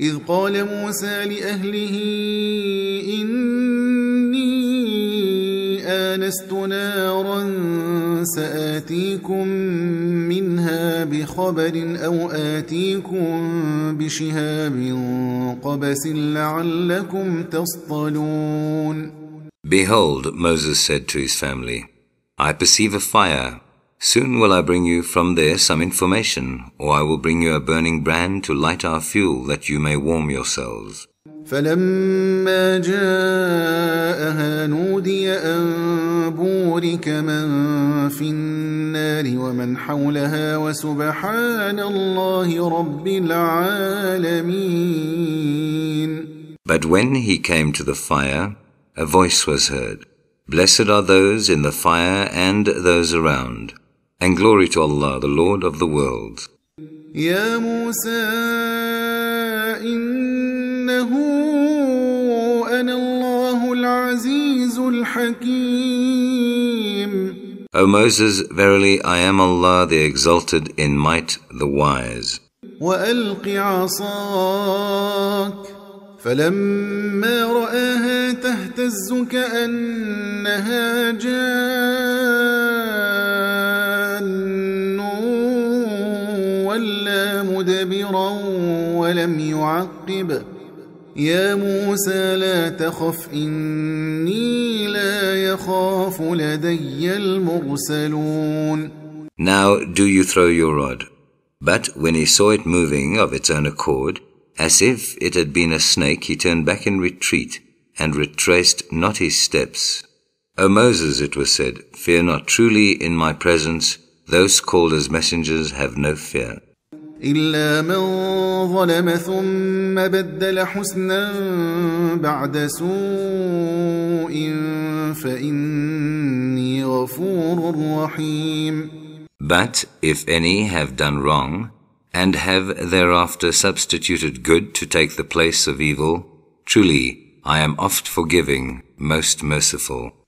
إذ قال موسى لأهله إني آنست نارا سآتيكم منها بخبر أو آتيكم بشهاب قبس لعلكم تصطلون Behold, Moses said to his family, I perceive a fire Soon will I bring you from there some information, or I will bring you a burning brand to light our fuel that you may warm yourselves. فلما جاءها نودي من في النار ومن حولها وسبحان الله رب العالمين But when he came to the fire, a voice was heard. Blessed are those in the fire and those around. And glory to Allah, the Lord of the world. يا موسى إنه أنا الله العزيز الحكيم. O Moses, verily I am Allah, the exalted in might, the wise. وألق عصاك فلما رآها تهتز كأنها جاءت مستكبرا ولم يعقب يا موسى لا تخف إني لا يخاف لدي المرسلون Now do you throw your rod. But when he saw it moving of its own accord, as if it had been a snake, he turned back in retreat and retraced not his steps. O Moses, it was said, fear not truly in my presence, those called as messengers have no fear. إلا من ظلم ثم بدل حسنا بعد سوء فإني غفور رحيم But if any have done wrong, and have thereafter substituted good to take the place of evil, truly I am oft forgiving, most merciful.